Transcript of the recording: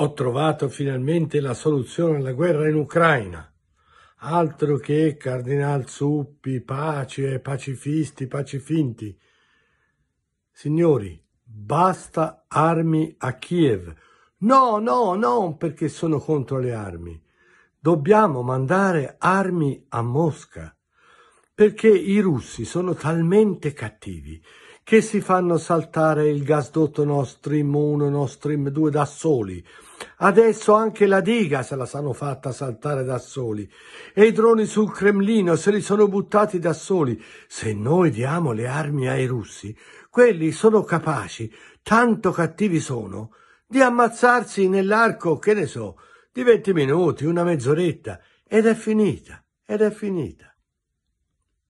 Ho trovato finalmente la soluzione alla guerra in Ucraina. Altro che Cardinal Zuppi, pace, pacifisti, pacifinti. Signori, basta armi a Kiev. No, no, non perché sono contro le armi. Dobbiamo mandare armi a Mosca, perché i russi sono talmente cattivi che si fanno saltare il gasdotto Nord Stream 1, e Nord Stream 2 da soli. Adesso anche la diga se la sanno fatta saltare da soli e i droni sul Cremlino se li sono buttati da soli. Se noi diamo le armi ai russi, quelli sono capaci, tanto cattivi sono, di ammazzarsi nell'arco, che ne so, di venti minuti, una mezz'oretta ed è finita, ed è finita.